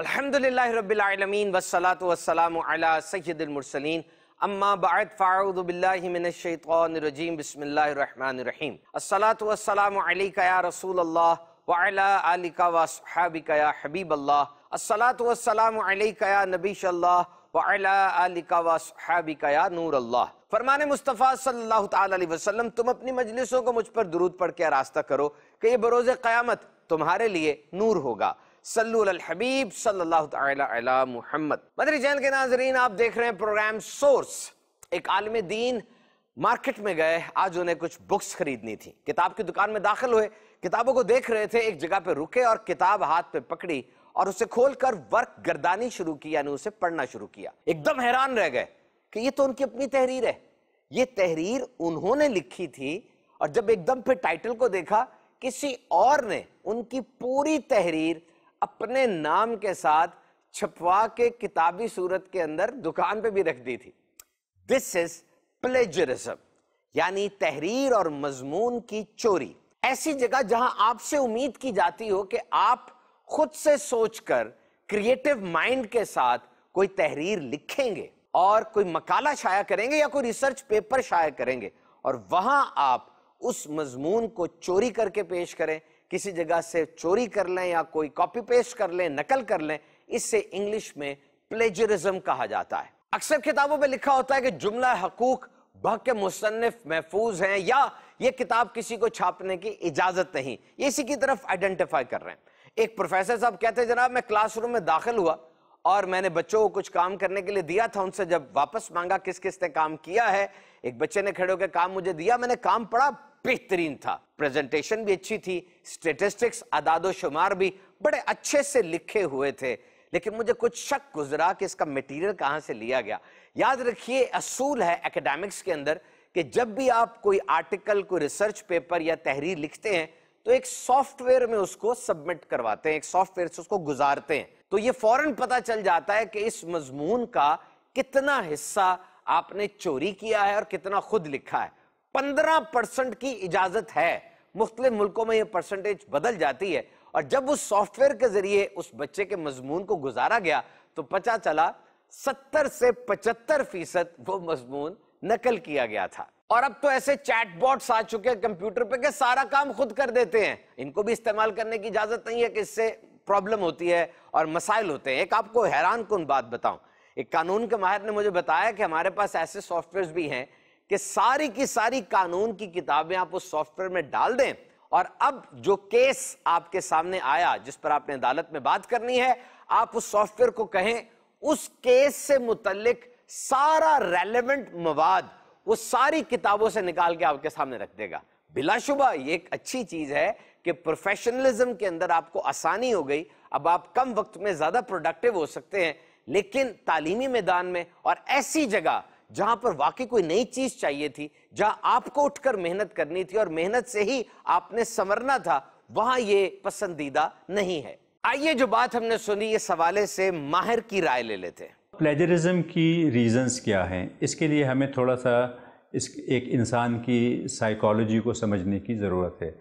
अलहमदिल्ला फरमान मुस्तफ़ा को मुझ पर दुरूद पढ़ के रास्ता करो कि ये बरोज़ क़यामत तुम्हारे लिए नूर होगा सल्लबीब सहम्मद मदरी जैन के नाजरीन आप देख रहे हैं प्रोग्राम सोर्स एक आलम दीन मार्केट में गए आज उन्हें कुछ बुक्स खरीदनी थी किताब की दुकान में दाखिल हुए किताबों को देख रहे थे एक जगह पे रुके और किताब हाथ पे पकड़ी और उसे खोलकर वर्क गर्दानी शुरू की यानी उसे पढ़ना शुरू किया एकदम हैरान रह गए कि ये तो उनकी अपनी तहरीर है ये तहरीर उन्होंने लिखी थी और जब एकदम फिर टाइटल को देखा किसी और ने उनकी पूरी तहरीर अपने नाम के साथ छपवा के किताबी सूरत के अंदर दुकान पे भी रख दी थी दिस इज प्लेजरिज्म यानी तहरीर और मजमून की चोरी ऐसी जगह जहां आपसे उम्मीद की जाती हो कि आप खुद से सोचकर क्रिएटिव माइंड के साथ कोई तहरीर लिखेंगे और कोई मकाला शाया करेंगे या कोई रिसर्च पेपर शाया करेंगे और वहां आप उस मजमून को चोरी करके पेश करें किसी जगह से चोरी कर लें या कोई कॉपी पेस्ट कर लें नकल कर लें इससे इंग्लिश में प्लेजरिज्म कहा जाता है अक्सर किताबों में लिखा होता है कि जुमला हकूक बह के मुसनफ महफूज हैं या ये किताब किसी को छापने की इजाजत नहीं ये इसी की तरफ आइडेंटिफाई कर रहे हैं एक प्रोफेसर साहब कहते हैं जनाब मैं क्लासरूम में दाखिल हुआ और मैंने बच्चों को कुछ काम करने के लिए दिया था उनसे जब वापस मांगा किस किसने काम किया है एक बच्चे ने खड़े होकर काम मुझे दिया मैंने काम पढ़ा बेहतरीन था प्रेजेंटेशन भी अच्छी थी स्टेटिस्टिक्स शुमार भी बड़े अच्छे से लिखे हुए थे लेकिन मुझे कुछ शक गुजरा कि इसका मटेरियल कहाँ से लिया गया याद रखिए असूल है एकेडमिक्स के अंदर कि जब भी आप कोई आर्टिकल कोई रिसर्च पेपर या तहरीर लिखते हैं तो एक सॉफ्टवेयर में उसको सबमिट करवाते हैं एक सॉफ्टवेयर से उसको गुजारते हैं तो ये फौरन पता चल जाता है कि इस मजमून का कितना हिस्सा आपने चोरी किया है और कितना खुद लिखा है पंद्रह परसेंट की इजाजत है मुख्तलिफ मुल्कों में यह परसेंटेज बदल जाती है और जब उस सॉफ्टवेयर के जरिए उस बच्चे के मजमून को गुजारा गया तो पता चला सत्तर से पचहत्तर फीसद वो मजमून नकल किया गया था और अब तो ऐसे चैटबॉट्स आ चुके हैं कंप्यूटर पे के सारा काम खुद कर देते हैं इनको भी इस्तेमाल करने की इजाजत नहीं है कि इससे प्रॉब्लम होती है और मसाइल होते हैं एक आपको हैरान कन बात बताऊं एक कानून के माहिर ने मुझे बताया कि हमारे पास ऐसे सॉफ्टवेयर भी हैं कि सारी की सारी कानून की किताबें आप उस सॉफ्टवेयर में डाल दें और अब जो केस आपके सामने आया जिस पर आपने अदालत में बात करनी है आप उस सॉफ्टवेयर को कहें उस केस से मुतलिक सारा रेलेवेंट मवाद वो सारी किताबों से निकाल के आपके सामने रख देगा बिलाशुबा ये एक अच्छी चीज है कि प्रोफेशनलिज्म के अंदर आपको आसानी हो गई अब आप कम वक्त में ज्यादा प्रोडक्टिव हो सकते हैं लेकिन तालीमी मैदान में और ऐसी जगह जहां पर वाकई कोई नई चीज चाहिए थी जहां आपको उठकर मेहनत करनी थी और मेहनत से ही आपने संवरना था वहां ये पसंदीदा नहीं है आइए जो बात हमने सुनी ये सवाले से माहिर की राय ले लेते हैं प्लेजरिज्म की रीजंस क्या हैं इसके लिए हमें थोड़ा सा इस एक इंसान की साइकोलॉजी को समझने की ज़रूरत है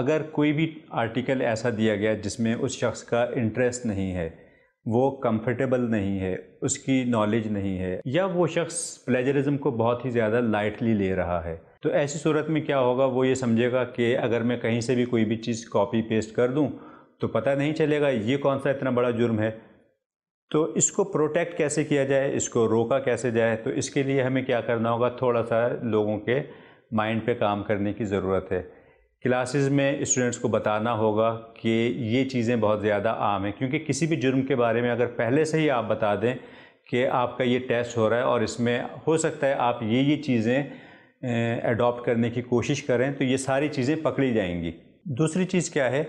अगर कोई भी आर्टिकल ऐसा दिया गया जिसमें उस शख्स का इंटरेस्ट नहीं है वो कंफर्टेबल नहीं है उसकी नॉलेज नहीं है या वो शख्स प्लेजरिज्म को बहुत ही ज़्यादा लाइटली ले रहा है तो ऐसी सूरत में क्या होगा वो ये समझेगा कि अगर मैं कहीं से भी कोई भी चीज़ कॉपी पेस्ट कर दूं तो पता नहीं चलेगा ये कौन सा इतना बड़ा जुर्म है तो इसको प्रोटेक्ट कैसे किया जाए इसको रोका कैसे जाए तो इसके लिए हमें क्या करना होगा थोड़ा सा लोगों के माइंड पे काम करने की ज़रूरत है क्लासेस में स्टूडेंट्स को बताना होगा कि ये चीज़ें बहुत ज़्यादा आम हैं क्योंकि किसी भी जुर्म के बारे में अगर पहले से ही आप बता दें कि आपका ये टेस्ट हो रहा है और इसमें हो सकता है आप ये ये चीज़ें अडोप्ट करने की कोशिश करें तो ये सारी चीज़ें पकड़ी जाएंगी दूसरी चीज़ क्या है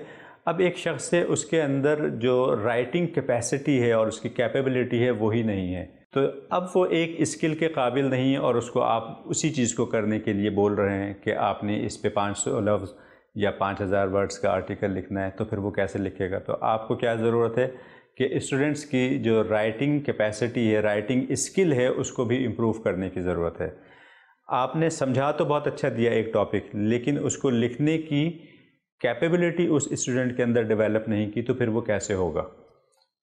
अब एक शख्स से उसके अंदर जो राइटिंग कैपेसिटी है और उसकी कैपेबिलिटी है वही नहीं है तो अब वो एक स्किल के काबिल नहीं और उसको आप उसी चीज़ को करने के लिए बोल रहे हैं कि आपने इस पे पाँच सौ लफ्ज़ या पाँच हज़ार वर्ड्स का आर्टिकल लिखना है तो फिर वो कैसे लिखेगा तो आपको क्या ज़रूरत है कि स्टूडेंट्स की जो राइटिंग कैपेसिटी है राइटिंग स्किल है उसको भी इम्प्रूव करने की ज़रूरत है आपने समझा तो बहुत अच्छा दिया एक टॉपिक लेकिन उसको लिखने की कैपेबिलिटी उस स्टूडेंट के अंदर डेवलप नहीं की तो फिर वो कैसे होगा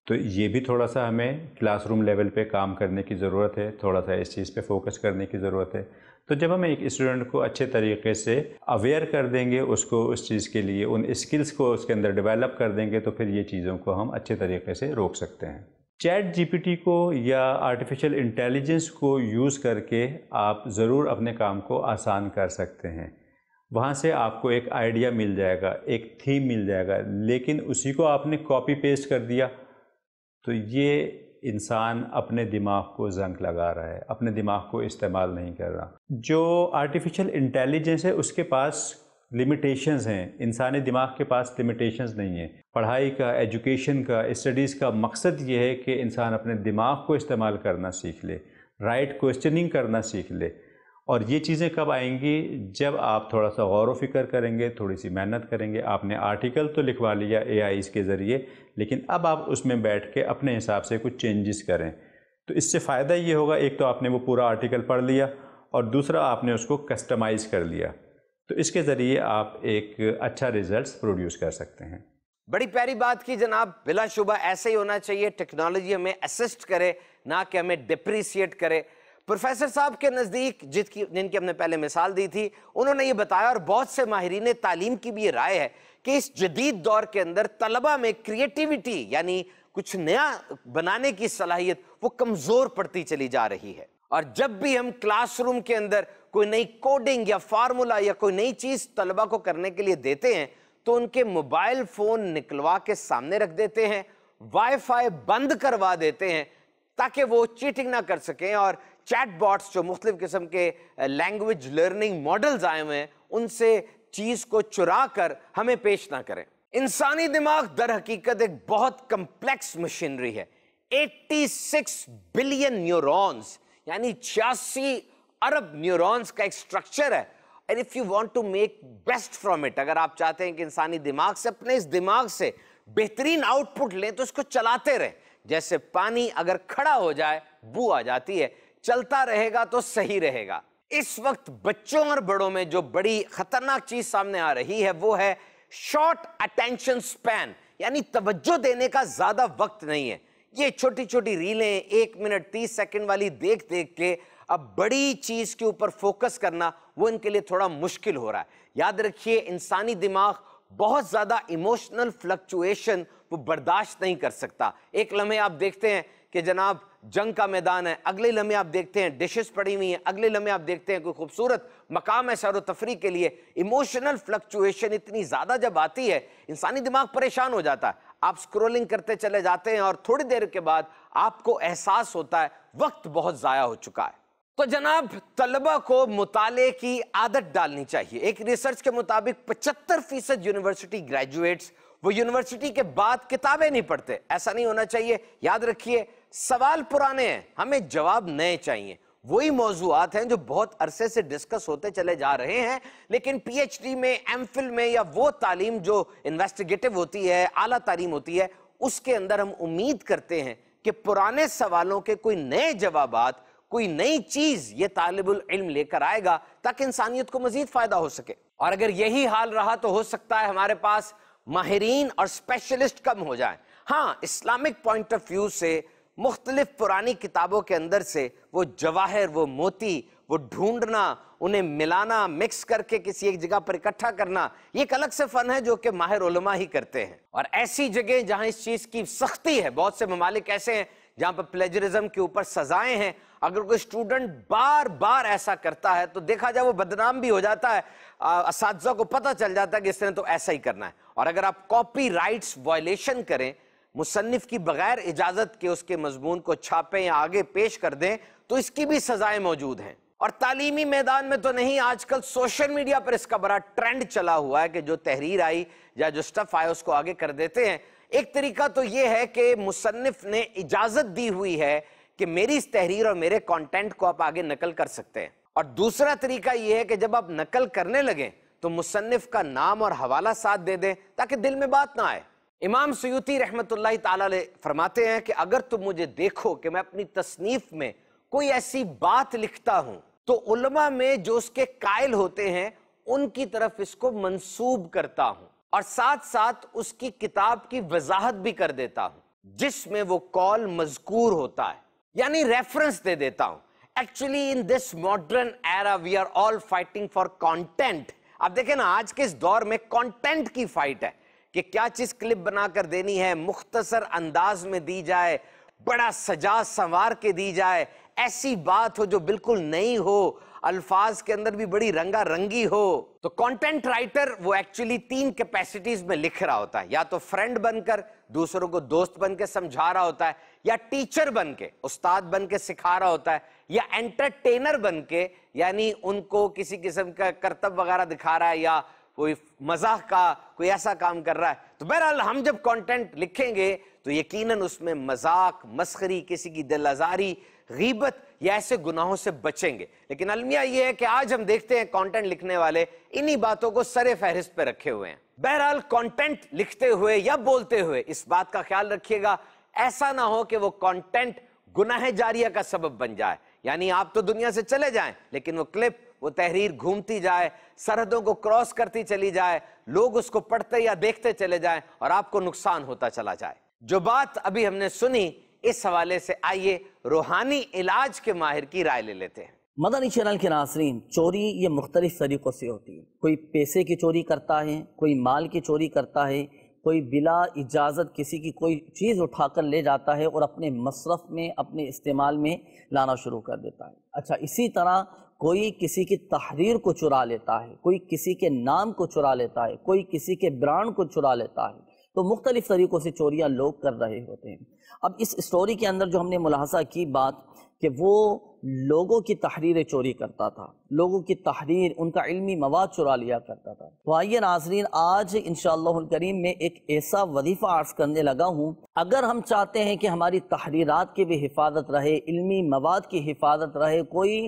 तो ये भी थोड़ा सा हमें क्लासरूम लेवल पे काम करने की ज़रूरत है थोड़ा सा इस चीज़ पे फोकस करने की ज़रूरत है तो जब हम एक स्टूडेंट को अच्छे तरीके से अवेयर कर देंगे उसको उस चीज़ के लिए उन स्किल्स को उसके अंदर डेवलप कर देंगे तो फिर ये चीज़ों को हम अच्छे तरीके से रोक सकते हैं चैट जी को या आर्टिफिशियल इंटेलिजेंस को यूज़ करके आप ज़रूर अपने काम को आसान कर सकते हैं वहाँ से आपको एक आइडिया मिल जाएगा एक थीम मिल जाएगा लेकिन उसी को आपने कॉपी पेस्ट कर दिया तो ये इंसान अपने दिमाग को जंग लगा रहा है अपने दिमाग को इस्तेमाल नहीं कर रहा जो आर्टिफिशियल इंटेलिजेंस है उसके पास लिमिटेशंस हैं इंसानी दिमाग के पास लिमिटेशंस नहीं है पढ़ाई का एजुकेशन का स्टडीज़ का मकसद ये है कि इंसान अपने दिमाग को इस्तेमाल करना सीख ले राइट क्वेश्चनिंग करना सीख ले और ये चीज़ें कब आएंगी जब आप थोड़ा सा गौर फिक्र करेंगे थोड़ी सी मेहनत करेंगे आपने आर्टिकल तो लिखवा लिया ए के ज़रिए लेकिन अब आप उसमें बैठ के अपने हिसाब से कुछ चेंजेस करें तो इससे फ़ायदा ये होगा एक तो आपने वो पूरा आर्टिकल पढ़ लिया और दूसरा आपने उसको कस्टमाइज़ कर लिया तो इसके ज़रिए आप एक अच्छा रिज़ल्ट प्रोड्यूस कर सकते हैं बड़ी प्यारी बात की जनाब बिलाशुबा ऐसे ही होना चाहिए टेक्नोलॉजी हमें असिस्ट करे ना कि हमें डिप्रिसिएट करे प्रोफेसर साहब के नज़दीक जिसकी जिनकी हमने पहले मिसाल दी थी उन्होंने ये बताया और बहुत से माहरीन तालीम की भी ये राय है कि इस जदीद दौर के अंदर तलबा में क्रिएटिविटी यानी कुछ नया बनाने की सलाहियत वो कमज़ोर पड़ती चली जा रही है और जब भी हम क्लासरूम के अंदर कोई नई कोडिंग या फार्मूला या कोई नई चीज़ तलबा को करने के लिए देते हैं तो उनके मोबाइल फ़ोन निकलवा के सामने रख देते हैं वाईफाई बंद करवा देते हैं ताकि वो चीटिंग ना कर सकें और चैट बॉट्स जो मुख्तलिफ़ किस्म के लैंग्वेज लर्निंग मॉडल्स आए हुए हैं उनसे चीज़ को चुरा कर हमें पेश ना करें इंसानी दिमाग दर हकीकत एक बहुत कम्प्लेक्स मशीनरी है 86 बिलियन न्यूरॉन्स यानी छियासी अरब न्यूरॉन्स का एक स्ट्रक्चर है and if you want to make best from it अगर आप चाहते हैं कि इंसानी दिमाग से अपने इस दिमाग से बेहतरीन आउटपुट लें तो इसको चलाते रहें जैसे पानी अगर खड़ा हो जाए बू आ जाती है चलता रहेगा तो सही रहेगा इस वक्त बच्चों और बड़ों में जो बड़ी खतरनाक चीज सामने आ रही है वो है शॉर्ट अटेंशन स्पैन यानी तवज्जो देने का ज्यादा वक्त नहीं है ये छोटी छोटी रीलें एक मिनट तीस सेकंड वाली देख देख के अब बड़ी चीज के ऊपर फोकस करना वो इनके लिए थोड़ा मुश्किल हो रहा है याद रखिए इंसानी दिमाग बहुत ज्यादा इमोशनल फ्लक्चुएशन वो बर्दाश्त नहीं कर सकता एक लम्हे आप देखते हैं कि जनाब जंग का मैदान है अगले लम्हे आप देखते हैं डिशेस पड़ी हुई हैं अगले लम्हे आप देखते हैं कोई खूबसूरत मकाम है सैर तफरी के लिए इमोशनल फ्लक्चुएशन इतनी ज़्यादा जब आती है इंसानी दिमाग परेशान हो जाता है आप स्क्रोलिंग करते चले जाते हैं और थोड़ी देर के बाद आपको एहसास होता है वक्त बहुत ज़ाया हो चुका है तो जनाब तलबा को मुताले की आदत डालनी चाहिए एक रिसर्च के मुताबिक पचहत्तर फीसद यूनिवर्सिटी ग्रेजुएट्स वो यूनिवर्सिटी के बाद किताबें नहीं पढ़ते ऐसा नहीं होना चाहिए याद रखिए सवाल पुराने हैं हमें जवाब नए चाहिए वही मौजूद हैं जो बहुत अरसे से डिस्कस होते चले जा रहे हैं लेकिन पीएचडी में एम में या वो तालीम जो इन्वेस्टिगेटिव होती है आला तालीम होती है उसके अंदर हम उम्मीद करते हैं कि पुराने सवालों के कोई नए जवाब कोई नई चीज ये तालिबुल इल्म लेकर आएगा ताकि इंसानियत को मजीद फायदा हो सके और अगर यही हाल रहा तो हो सकता है हमारे पास माहरीन और स्पेशलिस्ट कम हो जाए हाँ इस्लामिक पॉइंट ऑफ व्यू से मुख्तलिफ पुरानी किताबों के अंदर से वो जवाहर वो मोती वो ढूंढना उन्हें मिलाना मिक्स करके किसी एक जगह पर इकट्ठा करना ये एक अलग से फन है जो कि माहिर उलमा ही करते हैं और ऐसी जगह जहां इस चीज़ की सख्ती है बहुत से ममालिक ऐसे हैं जहां पर प्लेजरिज्म के ऊपर सजाएं हैं अगर कोई स्टूडेंट बार बार ऐसा करता है तो देखा जाए वो बदनाम भी हो जाता है इस को पता चल जाता है कि इसने तो ऐसा ही करना है और अगर आप कॉपी राइट्स वायलेशन करें मुसन्फ़ की बग़ैर इजाज़त के उसके मजमून को छापें या आगे पेश कर दें तो इसकी भी सजाएं मौजूद हैं और तालीमी मैदान में तो नहीं आजकल सोशल मीडिया पर इसका बड़ा ट्रेंड चला हुआ है कि जो तहरीर आई या जो स्टफ़ आया उसको आगे कर देते हैं एक तरीका तो ये है कि मुसन्फ़ ने इजाज़त दी हुई है कि मेरी इस तहरीर और मेरे कॉन्टेंट को आप आगे नकल कर सकते हैं और दूसरा तरीका ये है कि जब आप नकल करने लगें तो मुसन्फ़ का नाम और हवाला साथ दे दें ताकि दिल में बात ना आए इमाम सयूती रहमत ताली फरमाते हैं कि अगर तुम मुझे देखो कि मैं अपनी तसनीफ में कोई ऐसी बात लिखता हूँ तो उलमा में जो उसके कायल होते हैं उनकी तरफ इसको मंसूब करता हूँ और साथ साथ उसकी किताब की वजाहत भी कर देता हूँ जिसमें वो कॉल मजकूर होता है यानी रेफरेंस दे देता हूँ actually in this modern era we are all fighting for content आप देखें ना आज के इस दौर में कॉन्टेंट की फाइट है कि क्या चीज क्लिप बनाकर देनी है मुख्तसर अंदाज में दी जाए बड़ा सजा संवार के दी जाए ऐसी बात हो जो बिल्कुल नहीं हो अल्फाज के अंदर भी बड़ी रंगा रंगी हो तो कंटेंट राइटर वो एक्चुअली तीन कैपेसिटीज में लिख रहा होता है या तो फ्रेंड बनकर दूसरों को दोस्त बन के समझा रहा होता है या टीचर बन के उस्ताद बन के सिखा रहा होता है या एंटरटेनर बन के यानी उनको किसी किस्म का कर्तव्य वगैरह दिखा रहा है या कोई मजाक का कोई ऐसा काम कर रहा है तो बहरहाल हम जब कंटेंट लिखेंगे तो यकीनन उसमें मजाक मस्करी किसी की दिल आजारी गीबत या ऐसे गुनाहों से बचेंगे लेकिन अलमिया ये है कि आज हम देखते हैं कंटेंट लिखने वाले इन्हीं बातों को सरे फहरिस्त पर रखे हुए हैं बहरहाल कंटेंट लिखते हुए या बोलते हुए इस बात का ख्याल रखिएगा ऐसा ना हो कि वो कॉन्टेंट गुनाह जारिया का सबब बन जाए यानी आप तो दुनिया से चले जाएं लेकिन वो क्लिप वो तहरीर घूमती जाए सरहदों को क्रॉस करती चली जाए लोग उसको पढ़ते या देखते चले जाए और आपको नुकसान होता चला जाए जो बात अभी हमने सुनी इस हवाले से आइए रूहानी इलाज के माहिर की राय ले लेते हैं मदनी चैनल के नासरीन चोरी ये मुख्तलिफ तरीक़ों से होती है कोई पैसे की चोरी करता है कोई माल की चोरी करता है कोई बिला इजाज़त किसी की कोई चीज़ उठाकर ले जाता है और अपने मसरफ़ में अपने इस्तेमाल में लाना शुरू कर देता है अच्छा इसी तरह कोई किसी की तहरीर को चुरा लेता है कोई किसी के नाम को चुरा लेता है कोई किसी के ब्रांड को चुरा लेता है तो मुख्तलिफ तरीक़ों से चोरियाँ लोग कर रहे होते हैं अब इस स्टोरी के अंदर जो हमने मुलाहसा की बात कि वो लोगों की तहरीर चोरी करता था लोगों की तहरीर उनका इल्मी मवाद चुरा लिया करता था तो आइए नाजरीन आज इन करीम में एक ऐसा वजीफ़ा आर्ज करने लगा हूँ अगर हम चाहते हैं कि हमारी तहरीरत की भी हिफाजत रहे इल्मी मवाद की हिफाजत रहे कोई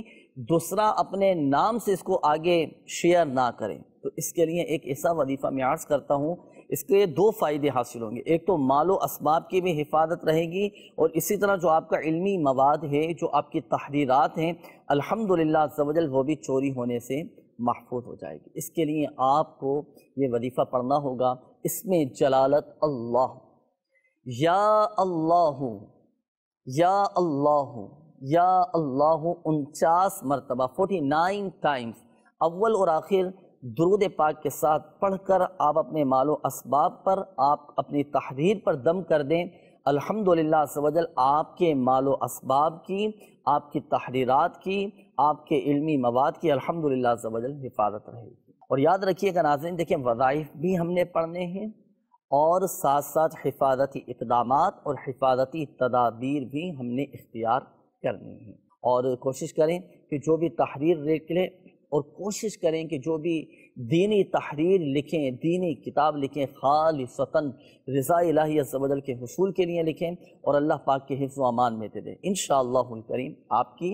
दूसरा अपने नाम से इसको आगे शेयर ना करें तो इसके लिए एक ऐसा वजीफ़ा मैं आर्ज़ करता हूँ इसके लिए दो फ़ायदे हासिल होंगे एक तो मालो इसबाब की भी हिफाजत रहेगी और इसी तरह जो आपका इल्मी मवाद है जो आपकी तहरीरत हैं अल्हम्दुलिल्लाह जवजल वो भी चोरी होने से महफूज हो जाएगी इसके लिए आपको ये वजीफ़ा पढ़ना होगा इसमें जलालत अल्लाह या अल्लाह या अल्लाह या अल्लाह उनचास मरतबा फोर्टी नाइन टाइम्स अव्वल और आखिर दरूद पाक के साथ पढ़कर आप अपने मालो इसबाब पर आप अपनी तहरीर पर दम कर दें अल्हम्दुलिल्लाह सवजल आपके मालो इसबाब की आपकी तहरीरात की आपके इल्मी मवाद की अल्हम्दुलिल्लाह सवजल हिफाजत रहेगी और याद रखिएगा नाजरन देखें वज़ाइफ भी हमने पढ़ने हैं और साथ साथ हिफाजती इकदाम और हिफाजती तदाबीर भी हमने इख्तियार करनी है और कोशिश करें कि जो भी तहरीर लें और कोशिश करें कि जो भी दीनी तहरीर लिखें दीनी किताब लिखें खाल फ़तन रज़ा इलाही के हसूल के लिए लिखें और अल्लाह पाक के हिफ्ज़ अमान में दे दें इन करीम आपकी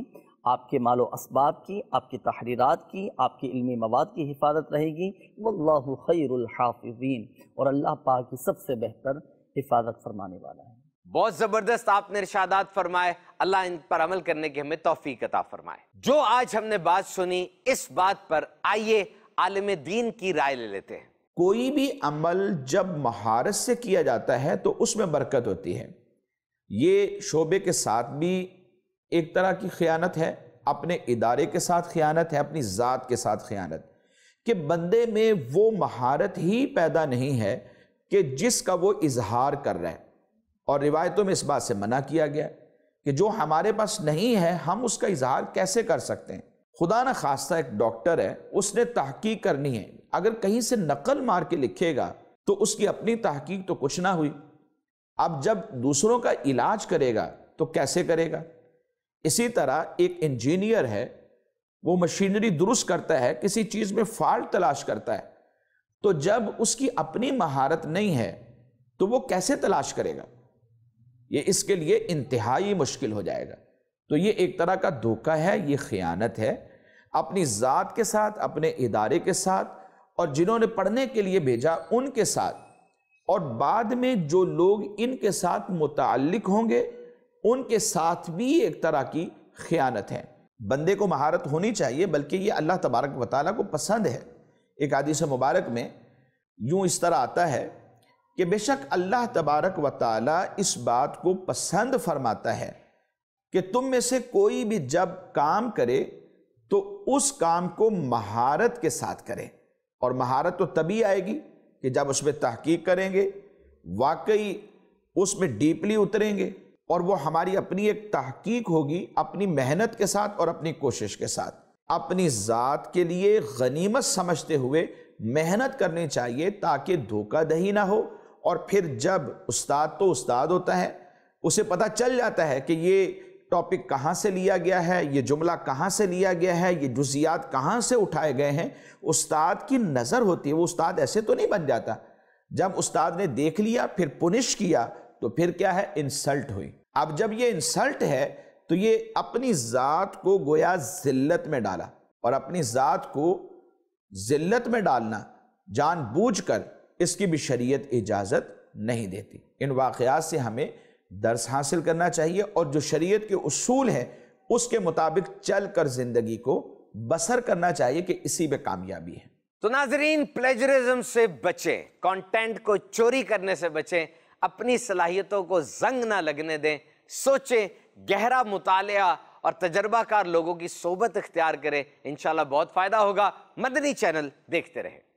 आपके मालो इसबाब की आपकी तहरीरत की आपके इल्मी मवाद की हिफाजत रहेगी वल्लाहु खैरुल हाफिजीन और अल्लाह पाक की सबसे बेहतर हिफाजत फरमाने वाला है बहुत जबरदस्त आपने इर्शादात फरमाए अल्लाह इन पर अमल करने की हमें तोफीक अता फरमाए जो आज हमने बात सुनी इस बात पर आइए आलम दीन की राय ले लेते हैं कोई भी अमल जब महारत से किया जाता है तो उसमें बरकत होती है ये शोबे के साथ भी एक तरह की ख़यानत है अपने इदारे के साथ ख़यानत है अपनी ज़ात के साथ ख़यानत कि बंदे में वो महारत ही पैदा नहीं है कि जिसका वो इजहार कर रहा है और रिवायतों में इस बात से मना किया गया कि जो हमारे पास नहीं है हम उसका इजहार कैसे कर सकते हैं खुदा न खास्ता एक डॉक्टर है उसने तहकीक करनी है अगर कहीं से नकल मार के लिखेगा तो उसकी अपनी तहकीक तो कुछ ना हुई अब जब दूसरों का इलाज करेगा तो कैसे करेगा इसी तरह एक इंजीनियर है वो मशीनरी दुरुस्त करता है किसी चीज़ में फॉल्ट तलाश करता है तो जब उसकी अपनी महारत नहीं है तो वो कैसे तलाश करेगा ये इसके लिए इंतहाई मुश्किल हो जाएगा तो ये एक तरह का धोखा है ये ख़यानत है अपनी ज़ात के साथ अपने इदारे के साथ और जिन्होंने पढ़ने के लिए भेजा उनके साथ और बाद में जो लोग इनके साथ मुतलक होंगे उनके साथ भी एक तरह की ख़यानत है बंदे को महारत होनी चाहिए बल्कि ये अल्लाह तबारक वाली को पसंद है एक आदि से मुबारक में यूँ इस तरह आता है कि बेशक अल्लाह तबारक व ताली इस बात को पसंद फरमाता है कि तुम में से कोई भी जब काम करे तो उस काम को महारत के साथ करें और महारत तो तभी आएगी कि जब उसमें तहकीक करेंगे वाकई उसमें डीपली उतरेंगे और वो हमारी अपनी एक तहकीक होगी अपनी मेहनत के साथ और अपनी कोशिश के साथ अपनी ज़ात के लिए गनीमत समझते हुए मेहनत करनी चाहिए ताकि धोखा दही ना हो और फिर जब उस्ताद तो उस्ताद होता है उसे पता चल जाता है कि ये टॉपिक कहाँ से लिया गया है ये जुमला कहाँ से लिया गया है ये जुजियात कहाँ से उठाए गए हैं उस्ताद की नज़र होती है वो उस्ताद ऐसे तो नहीं बन जाता जब उस्ताद ने देख लिया फिर पुनिश किया तो फिर क्या है इंसल्ट हुई अब जब ये इंसल्ट है तो ये अपनी ज़ात को गोया जिल्लत में डाला और अपनी ज़ात को जिल्लत में डालना जानबूझकर इसकी भी शरीयत इजाज़त नहीं देती इन वाक़ात से हमें दर्स हासिल करना चाहिए और जो शरीयत के उसूल हैं उसके मुताबिक चल कर ज़िंदगी को बसर करना चाहिए कि इसी में कामयाबी है तो नाजरीन प्लेजरिज्म से बचें कंटेंट को चोरी करने से बचें अपनी सलाहियतों को जंग ना लगने दें सोचें गहरा मुतालिया और तजर्बाकार लोगों की सोबत इख्तियार करें इन बहुत फ़ायदा होगा मदनी चैनल देखते रहें